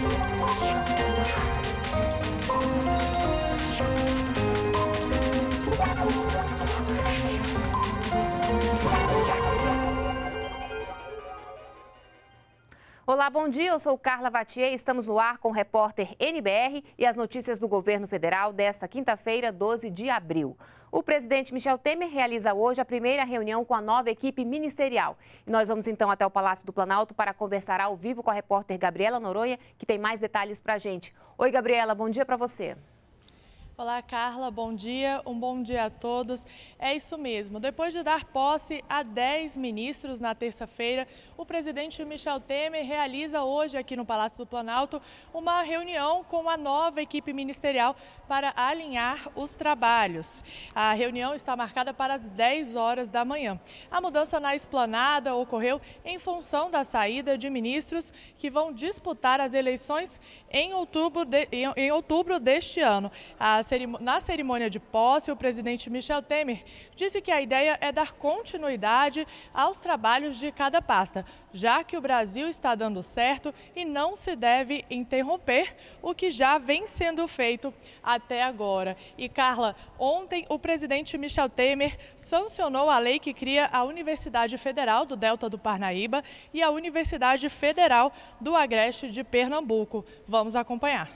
Thank you. Olá, bom dia. Eu sou Carla Vatier. Estamos no ar com o repórter NBR e as notícias do governo federal desta quinta-feira, 12 de abril. O presidente Michel Temer realiza hoje a primeira reunião com a nova equipe ministerial. nós vamos então até o Palácio do Planalto para conversar ao vivo com a repórter Gabriela Noronha, que tem mais detalhes para a gente. Oi, Gabriela, bom dia para você. Olá, Carla, bom dia, um bom dia a todos. É isso mesmo. Depois de dar posse a 10 ministros na terça-feira, o presidente Michel Temer realiza hoje aqui no Palácio do Planalto uma reunião com a nova equipe ministerial para alinhar os trabalhos. A reunião está marcada para as 10 horas da manhã. A mudança na esplanada ocorreu em função da saída de ministros que vão disputar as eleições em outubro, de, em, em outubro deste ano. As na cerimônia de posse, o presidente Michel Temer disse que a ideia é dar continuidade aos trabalhos de cada pasta, já que o Brasil está dando certo e não se deve interromper o que já vem sendo feito até agora. E Carla, ontem o presidente Michel Temer sancionou a lei que cria a Universidade Federal do Delta do Parnaíba e a Universidade Federal do Agreste de Pernambuco. Vamos acompanhar.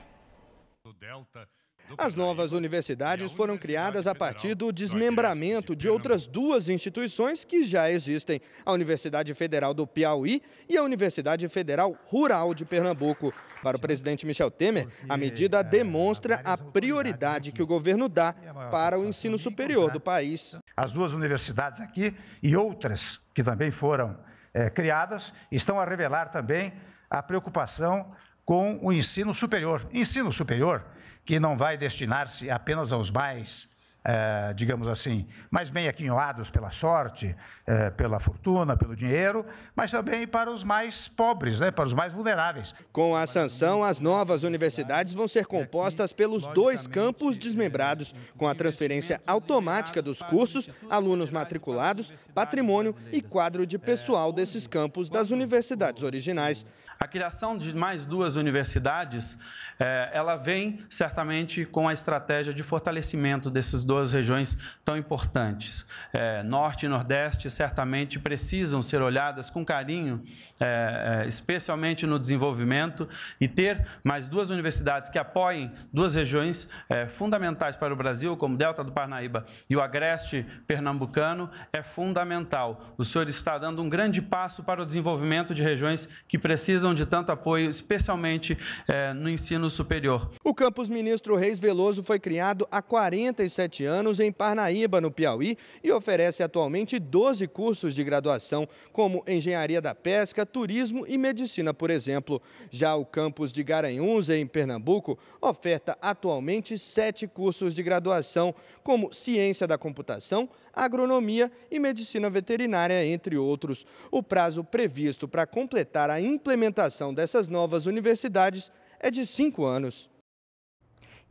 Delta as novas universidades foram criadas a partir do desmembramento de outras duas instituições que já existem: a Universidade Federal do Piauí e a Universidade Federal Rural de Pernambuco. Para o presidente Michel Temer, a medida demonstra a prioridade que o governo dá para o ensino superior do país. As duas universidades aqui e outras que também foram é, criadas estão a revelar também a preocupação com o ensino superior. Ensino superior que não vai destinar-se apenas aos mais é, digamos assim, mais bem aquinhoados pela sorte, é, pela fortuna, pelo dinheiro, mas também para os mais pobres, né, para os mais vulneráveis. Com a sanção, as novas universidades vão ser compostas pelos dois campos desmembrados, com a transferência automática dos cursos, alunos matriculados, patrimônio e quadro de pessoal desses campos das universidades originais. A criação de mais duas universidades, é, ela vem certamente com a estratégia de fortalecimento desses dois duas regiões tão importantes. É, norte e Nordeste certamente precisam ser olhadas com carinho, é, é, especialmente no desenvolvimento, e ter mais duas universidades que apoiem duas regiões é, fundamentais para o Brasil, como o Delta do Parnaíba e o Agreste Pernambucano, é fundamental. O senhor está dando um grande passo para o desenvolvimento de regiões que precisam de tanto apoio, especialmente é, no ensino superior. O campus Ministro Reis Veloso foi criado há 47 anos em Parnaíba, no Piauí, e oferece atualmente 12 cursos de graduação, como Engenharia da Pesca, Turismo e Medicina, por exemplo. Já o campus de Garanhuns, em Pernambuco, oferta atualmente sete cursos de graduação, como Ciência da Computação, Agronomia e Medicina Veterinária, entre outros. O prazo previsto para completar a implementação dessas novas universidades é de cinco anos.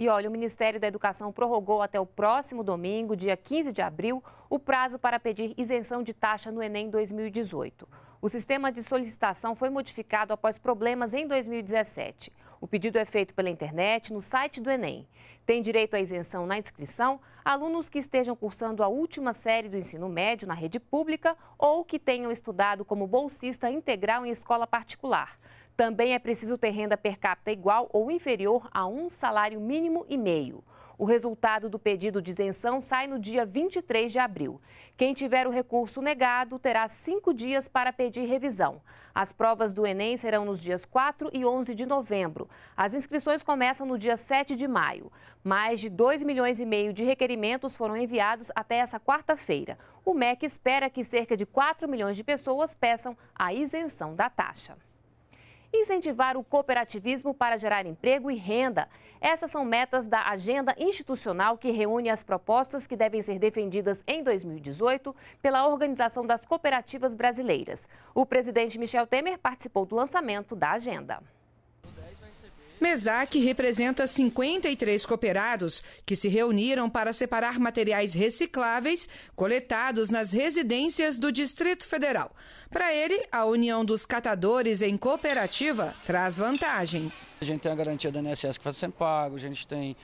E olha, o Ministério da Educação prorrogou até o próximo domingo, dia 15 de abril, o prazo para pedir isenção de taxa no Enem 2018. O sistema de solicitação foi modificado após problemas em 2017. O pedido é feito pela internet no site do Enem. Tem direito à isenção na inscrição alunos que estejam cursando a última série do ensino médio na rede pública ou que tenham estudado como bolsista integral em escola particular. Também é preciso ter renda per capita igual ou inferior a um salário mínimo e meio. O resultado do pedido de isenção sai no dia 23 de abril. Quem tiver o recurso negado terá cinco dias para pedir revisão. As provas do Enem serão nos dias 4 e 11 de novembro. As inscrições começam no dia 7 de maio. Mais de 2 milhões e meio de requerimentos foram enviados até essa quarta-feira. O MEC espera que cerca de 4 milhões de pessoas peçam a isenção da taxa incentivar o cooperativismo para gerar emprego e renda. Essas são metas da agenda institucional que reúne as propostas que devem ser defendidas em 2018 pela Organização das Cooperativas Brasileiras. O presidente Michel Temer participou do lançamento da agenda. MESAC representa 53 cooperados que se reuniram para separar materiais recicláveis coletados nas residências do Distrito Federal. Para ele, a união dos catadores em cooperativa traz vantagens. A gente tem a garantia da INSS que vai ser pago, a gente tem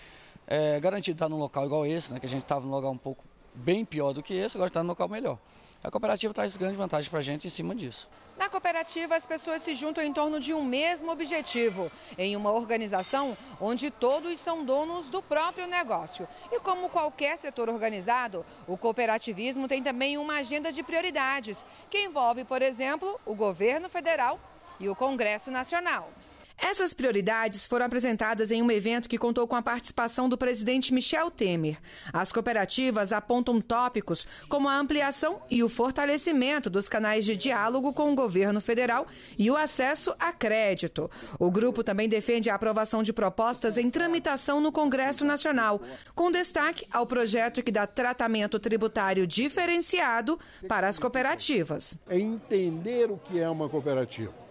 é, garantido estar num local igual esse, né, que a gente estava num local um pouco bem pior do que esse, agora está num local melhor. A cooperativa traz grande vantagem para a gente em cima disso. Na cooperativa, as pessoas se juntam em torno de um mesmo objetivo, em uma organização onde todos são donos do próprio negócio. E como qualquer setor organizado, o cooperativismo tem também uma agenda de prioridades, que envolve, por exemplo, o governo federal e o Congresso Nacional. Essas prioridades foram apresentadas em um evento que contou com a participação do presidente Michel Temer. As cooperativas apontam tópicos como a ampliação e o fortalecimento dos canais de diálogo com o governo federal e o acesso a crédito. O grupo também defende a aprovação de propostas em tramitação no Congresso Nacional, com destaque ao projeto que dá tratamento tributário diferenciado para as cooperativas. É entender o que é uma cooperativa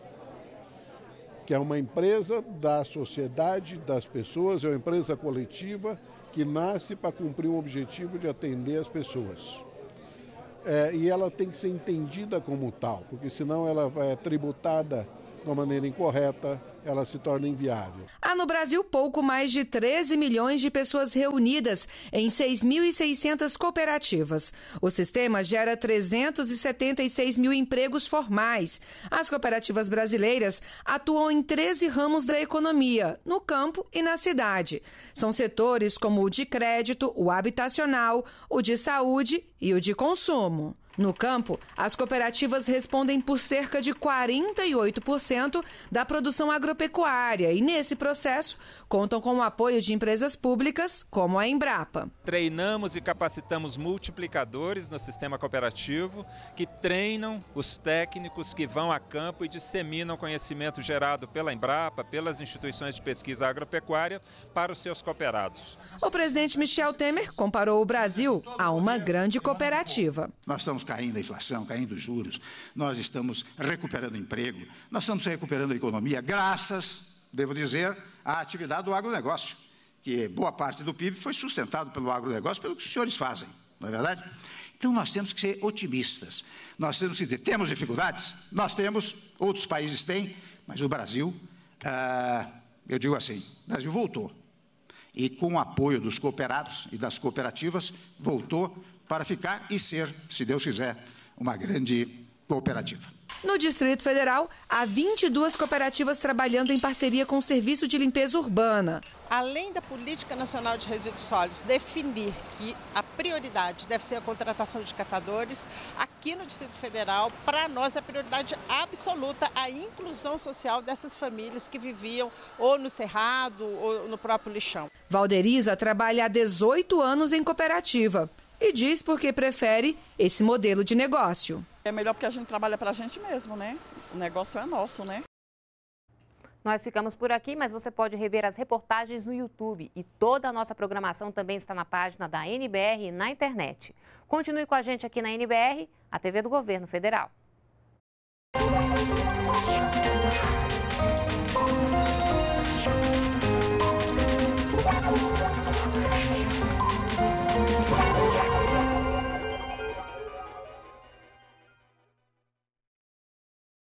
que é uma empresa da sociedade, das pessoas, é uma empresa coletiva que nasce para cumprir um objetivo de atender as pessoas. É, e ela tem que ser entendida como tal, porque senão ela é tributada de uma maneira incorreta, ela se torna inviável. Há no Brasil pouco mais de 13 milhões de pessoas reunidas em 6.600 cooperativas. O sistema gera 376 mil empregos formais. As cooperativas brasileiras atuam em 13 ramos da economia, no campo e na cidade. São setores como o de crédito, o habitacional, o de saúde e o de consumo. No campo, as cooperativas respondem por cerca de 48% da produção agropecuária e, nesse processo, contam com o apoio de empresas públicas, como a Embrapa. Treinamos e capacitamos multiplicadores no sistema cooperativo que treinam os técnicos que vão a campo e disseminam conhecimento gerado pela Embrapa, pelas instituições de pesquisa agropecuária, para os seus cooperados. O presidente Michel Temer comparou o Brasil a uma grande cooperativa. Nós estamos caindo a inflação, caindo os juros, nós estamos recuperando emprego, nós estamos recuperando a economia, graças, devo dizer, à atividade do agronegócio, que boa parte do PIB foi sustentado pelo agronegócio, pelo que os senhores fazem, não é verdade? Então nós temos que ser otimistas. Nós temos que dizer, temos dificuldades? Nós temos, outros países têm, mas o Brasil, ah, eu digo assim, o Brasil voltou. E com o apoio dos cooperados e das cooperativas, voltou para ficar e ser, se Deus quiser, uma grande cooperativa. No Distrito Federal, há 22 cooperativas trabalhando em parceria com o Serviço de Limpeza Urbana. Além da Política Nacional de Resíduos Sólidos definir que a prioridade deve ser a contratação de catadores, aqui no Distrito Federal, para nós, a é prioridade absoluta a inclusão social dessas famílias que viviam ou no cerrado ou no próprio lixão. Valderiza trabalha há 18 anos em cooperativa e diz porque prefere esse modelo de negócio. É melhor porque a gente trabalha para a gente mesmo, né? O negócio é nosso, né? Nós ficamos por aqui, mas você pode rever as reportagens no YouTube e toda a nossa programação também está na página da NBR na internet. Continue com a gente aqui na NBR, a TV do Governo Federal.